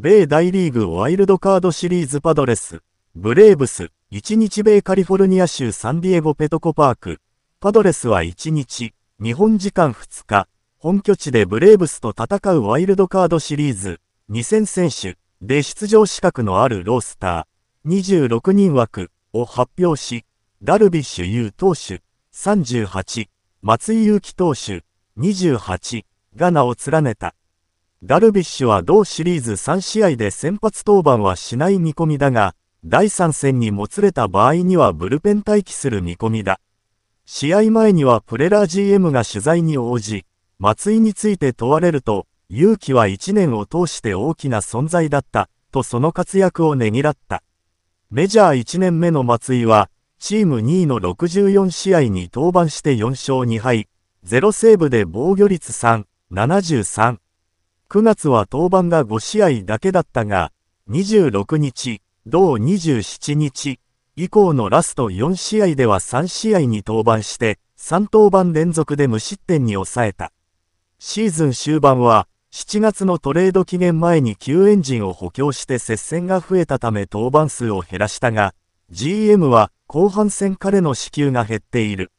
米大リーグワイルドカードシリーズパドレス、ブレーブス、1日米カリフォルニア州サンディエゴペトコパーク、パドレスは1日、日本時間2日、本拠地でブレーブスと戦うワイルドカードシリーズ、2000選手で出場資格のあるロースター、26人枠を発表し、ダルビッシュ有投手、38、松井裕樹投手、28が名を連ねた。ダルビッシュは同シリーズ3試合で先発登板はしない見込みだが、第3戦にもつれた場合にはブルペン待機する見込みだ。試合前にはプレラー GM が取材に応じ、松井について問われると、勇気は1年を通して大きな存在だった、とその活躍をねぎらった。メジャー1年目の松井は、チーム2位の64試合に登板して4勝2敗、0セーブで防御率3、73。9月は登板が5試合だけだったが、26日、同27日以降のラスト4試合では3試合に登板して、3登板連続で無失点に抑えた。シーズン終盤は、7月のトレード期限前に救援陣を補強して接戦が増えたため登板数を減らしたが、GM は後半戦彼の支給が減っている。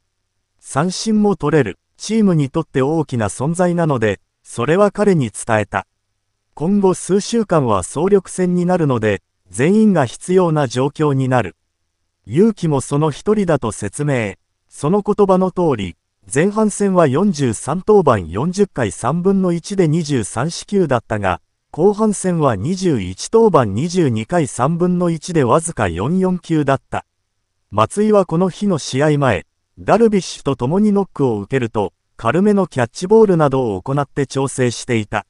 三振も取れる、チームにとって大きな存在なので、それは彼に伝えた。今後数週間は総力戦になるので、全員が必要な状況になる。勇気もその一人だと説明。その言葉の通り、前半戦は43登板40回3分の1で23四球だったが、後半戦は21登板22回3分の1でわずか44球だった。松井はこの日の試合前、ダルビッシュと共にノックを受けると、軽めのキャッチボールなどを行って調整していた。